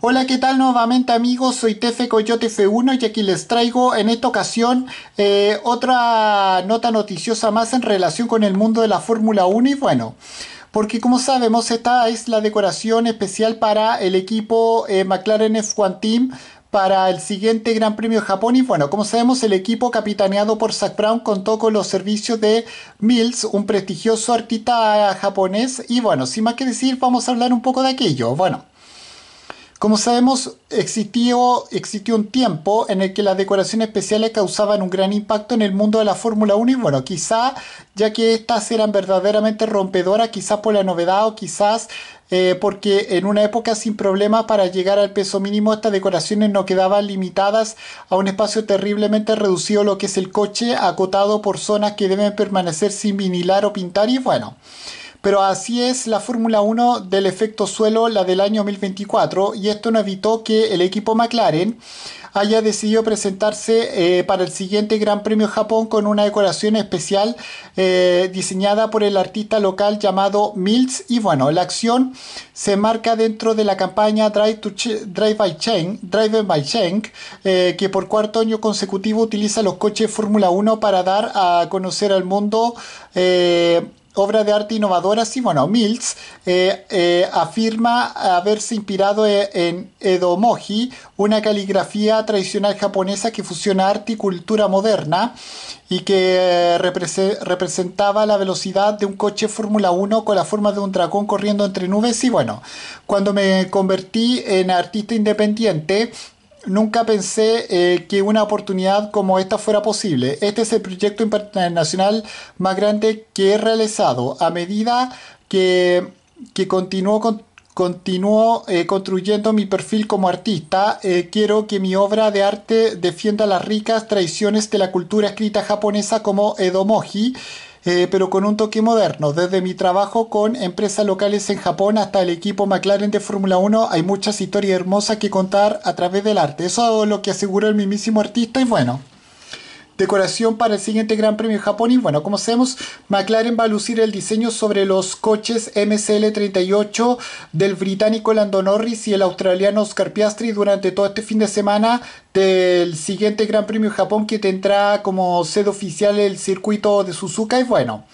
Hola, ¿qué tal nuevamente amigos? Soy Tefe Coyote F1 y aquí les traigo en esta ocasión eh, otra nota noticiosa más en relación con el mundo de la Fórmula 1 y bueno, porque como sabemos esta es la decoración especial para el equipo eh, McLaren F1 Team para el siguiente Gran Premio de Japón. Y bueno, como sabemos, el equipo capitaneado por Zach Brown contó con los servicios de Mills, un prestigioso artista eh, japonés. Y bueno, sin más que decir, vamos a hablar un poco de aquello. Bueno. Como sabemos, existió, un tiempo en el que las decoraciones especiales causaban un gran impacto en el mundo de la Fórmula 1 y bueno, quizá ya que estas eran verdaderamente rompedoras, quizás por la novedad o quizás eh, porque en una época sin problemas para llegar al peso mínimo estas decoraciones no quedaban limitadas a un espacio terriblemente reducido lo que es el coche acotado por zonas que deben permanecer sin vinilar o pintar y bueno. Pero así es la Fórmula 1 del efecto suelo, la del año 2024, y esto no evitó que el equipo McLaren haya decidido presentarse eh, para el siguiente Gran Premio Japón con una decoración especial eh, diseñada por el artista local llamado Mills. Y bueno, la acción se marca dentro de la campaña Drive, Drive by Cheng, Drive by change eh, que por cuarto año consecutivo utiliza los coches Fórmula 1 para dar a conocer al mundo obra de arte innovadora, sí, bueno, Mills eh, eh, afirma haberse inspirado eh, en, Edo Edomoji, una caligrafía tradicional japonesa que fusiona arte y cultura moderna y que representaba la velocidad de un coche Fórmula 1 con la forma de un dragón corriendo entre nubes. Y bueno, cuando me convertí en artista independiente, nunca pensé eh, que una oportunidad como esta fuera posible. Este es el proyecto internacional más grande que he realizado. A medida que, que continúo eh, construyendo mi perfil como artista. Eh, quiero que mi obra de arte defienda las ricas tradiciones de la cultura escrita japonesa como Edomoji eh, pero con un toque moderno. Desde mi trabajo con empresas locales en Japón hasta el equipo McLaren de Fórmula 1, hay muchas historias hermosas que contar a través del arte. Eso es lo que aseguró el mismísimo artista y bueno. Decoración para el siguiente Gran Premio Japón y Bueno, como sabemos, McLaren va a lucir el diseño sobre los coches MCL38 del británico Lando Norris y el australiano Oscar Piastri durante todo este fin de semana del siguiente Gran Premio Japón que tendrá como sede oficial el circuito de Suzuka. Y bueno.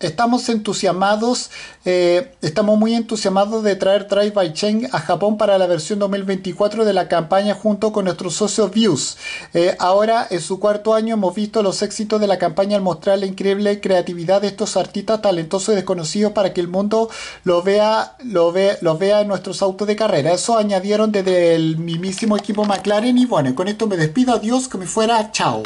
Estamos entusiasmados, eh, estamos muy entusiasmados de traer Drive by Chain a Japón para la versión 2024 de la campaña junto con nuestros socios Views. Eh, ahora, en su cuarto año, hemos visto los éxitos de la campaña al mostrar la increíble creatividad de estos artistas talentosos y desconocidos para que el mundo los vea, lo ve, los vea en nuestros autos de carrera. Eso añadieron desde el mismísimo equipo McLaren y bueno, con esto me despido, adiós, que me fuera, chao.